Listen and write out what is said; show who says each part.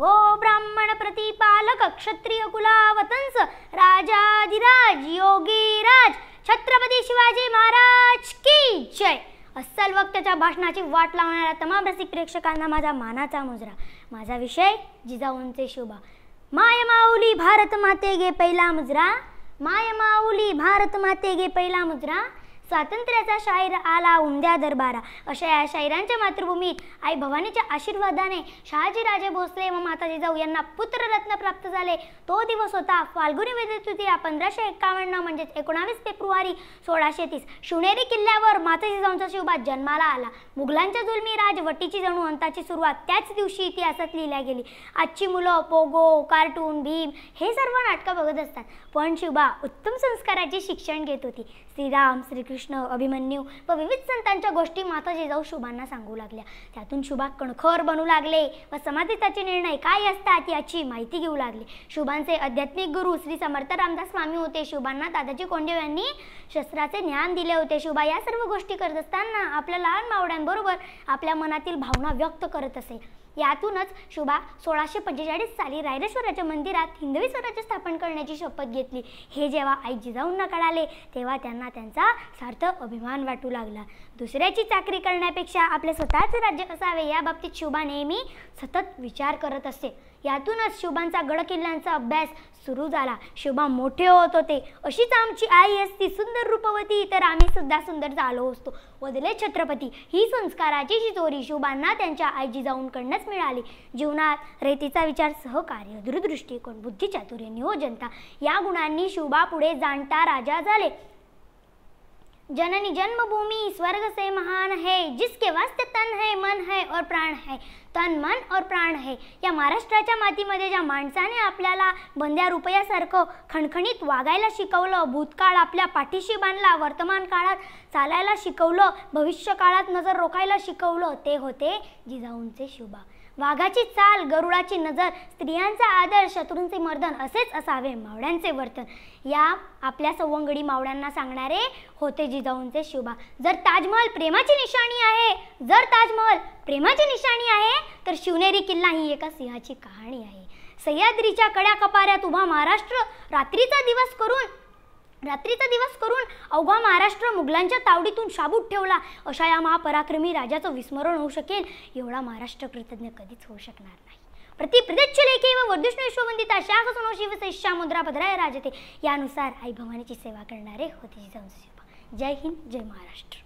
Speaker 1: वो ब्राह्मण प्रतिपालक क्षत्रिय कुलावतंस राजाधिराज योगीराज छत्रपती शिवाजी महाराज की जय अस्सल वक्त्याच्या भाषणाची वाट लावणाऱ्या तमाम रसिक प्रेक्षकांना माझा मानाचा मुजरा माझा विषय जिजाऊंचे शोभा माय माऊली भारत माते गे पहिला मुजरा माय माऊली भारत माते गे पहिला मुजरा स्वातंत्र्याचा शाहीर आला उमद्या दरबारा अशा या शाहिरांच्या मातृभूमीत आई भवानीच्या आशीर्वादाने शहाजीराजे भोसले व माताजी जिजाऊ यांना पुत्ररत्न प्राप्त झाले तो दिवस होता फाल्गुनी वेदतृतीया पंधराशे एक्कावन्न म्हणजेच एकोणावीस फेब्रुवारी सोळाशे तीस शिवनेरी किल्ल्यावर माताजी जिजाऊंचा शिवबा जन्माला आला मुघलांच्या जुलमी राजवटीची जणू अंताची सुरुवात त्याच दिवशी इतिहासात लिहिल्या गेली आजची मुलं पोगो कार्टून भीम हे सर्व नाटकं बघत असतात पण शिवबा उत्तम संस्काराचे शिक्षण घेत होती श्रीराम श्रीकृष्ण कृष्ण अभिमन्यू व विविध संतांच्या गोष्टी माता जिजाऊ शुभांना सांगू लागल्या त्यातून शुभा कणखर बनू लागले व त्याचे निर्णय काय असतात याची माहिती घेऊ लागले शुभांचे आध्यात्मिक गुरु श्री समर्थ रामदास स्वामी होते शुभांना दादाजी कोंडेव यांनी शस्त्राचे ज्ञान दिले होते शुभा या सर्व गोष्टी करत असताना आपल्या लहान मावड्यांबरोबर आपल्या मनातील भावना व्यक्त करत असे यातूनच शुभा सोळाशे पंचेचाळीस साली रायरेश्वराच्या मंदिरात हिंदवी स्वराज्य स्थापन करण्याची शपथ घेतली हे जेव्हा आई जिजाऊंना कळाले तेव्हा त्यांना त्यांचा आत्मसार्थ अभिमान वाटू लागला दुसऱ्याची चाकरी करण्यापेक्षा आपले स्वतःचे राज्य असावे या बाबतीत शुभा नेहमी सतत विचार करत असते यातूनच शुभांचा गडकिल्ल्यांचा अभ्यास सुरू झाला शुभा मोठे होत होते अशीच आमची आई असती सुंदर रूपवती तर आम्ही सुद्धा सुंदर झालो असतो वदले छत्रपती ही संस्काराची शिजोरी शुभांना त्यांच्या जाऊन जिजाऊंकडनंच मिळाली जीवनात रेतीचा विचार सहकार्य दूरदृष्टिकोन बुद्धिचातुर्य नियोजनता या गुणांनी शुभा पुढे जाणता राजा झाले जननी जन्मभूमि स्वर्ग से महान है जिसके वास्ते तन है मन है और प्राण है तन मन और प्राण है या महाराष्ट्राच्या मातीमध्ये ज्या माणसाने आपल्याला बंद्या रुपयासारखं खणखणीत वागायला शिकवलं भूतकाळ आपल्या पाठीशी बांधला वर्तमान काळात चालायला शिकवलं भविष्य काळात नजर रोखायला शिकवलं ते होते जिजाऊंचे शिवबा वाघाची चाल गरुडाची नजर स्त्रियांचा आदर शत्रूंचे मर्दन असेच असावे मावड्यांचे वर्तन या आपल्या सवंगडी मावड्यांना सांगणारे होते जिजाऊंचे शिवबा जर ताजमहल प्रेमाची निशाणी आहे जर ताजमहल प्रेमाची निशाणी आहे तर शिवनेरी किल्ला ही एका सिंहाची कहाणी आहे सह्याद्रीच्या कड्या कपाऱ्यात उभा महाराष्ट्र रात्रीचा दिवस करून रात्रीचा दिवस करून अवघा महाराष्ट्र मुघलांच्या तावडीतून शाबूत ठेवला अशा या महापराक्रमी राजाचं विस्मरण होऊ शकेल एवढा महाराष्ट्र कृतज्ञ कधीच होऊ शकणार नाही प्रतिप्रदेशची लेखी व वर्धिष्णू यशोवंदिता शाख सुनो शिवसेशा मुद्रा भद्राय राजते यानुसार आई भवानीची सेवा करणारे होते जय हिंद जय महाराष्ट्र